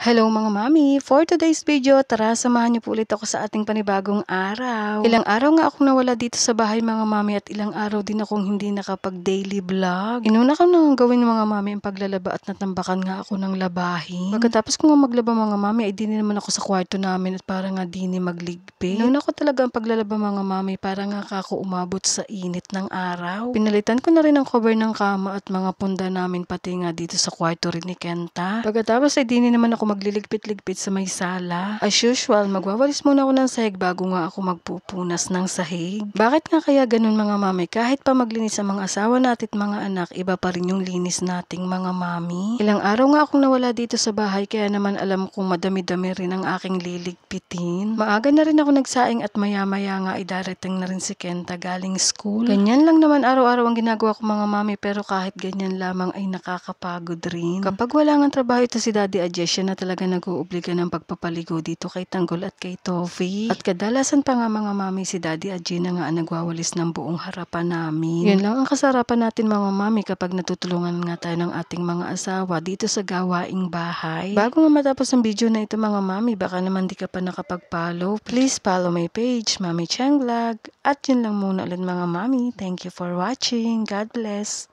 Hello mga mami! For today's video, tara samahan niyo po ulit ako sa ating panibagong araw. Ilang araw nga akong nawala dito sa bahay mga mami at ilang araw din akong hindi nakapag-daily vlog. Inuna ko nang gawin mga mami ang paglalaba at natambakan nga ako ng labahin. Pagkatapos ko nga maglaba mga mami ay di naman ako sa kwarto namin at para nga di magligpit. Inuna ko talaga ang paglalaba mga mami para nga kako umabot sa init ng araw. Pinalitan ko na rin ang cover ng kama at mga punda namin pati nga dito sa kwarto rin ni Kenta. Pagkatapos ay di naman ako magliligpit-ligpit sa may sala. As usual, magwawalis muna ako ng sahig bago nga ako magpupunas ng sahig. Bakit nga kaya ganun mga mami? Kahit pa maglinis ang mga asawa natin at mga anak, iba pa rin yung linis nating mga mami. Ilang araw nga akong nawala dito sa bahay kaya naman alam kong madami-dami rin ang aking liligpitin. Maaga na rin ako nagsaing at maya-maya nga idarating na rin si Kenta galing school. Ganyan lang naman araw-araw ang ginagawa ko mga mami pero kahit ganyan lamang ay nakakapagod rin. Kapag wala nga trabaho ito si Daddy Ajesha na talaga nag-uobliga ng pagpapaligo dito kay Tanggol at kay Toffee. At kadalasan pa nga mga mami si Daddy at Gina nga ang nagwawalis ng buong harapan namin. Yun lang ang kasarapan natin mga mami kapag natutulungan nga tayo ng ating mga asawa dito sa gawaing bahay. Bago nga matapos ang video na ito mga mami, baka naman di ka pa nakapag-follow, please follow my page, Mami Cheng Vlog. At yun lang muna ulit mga mami. Thank you for watching. God bless.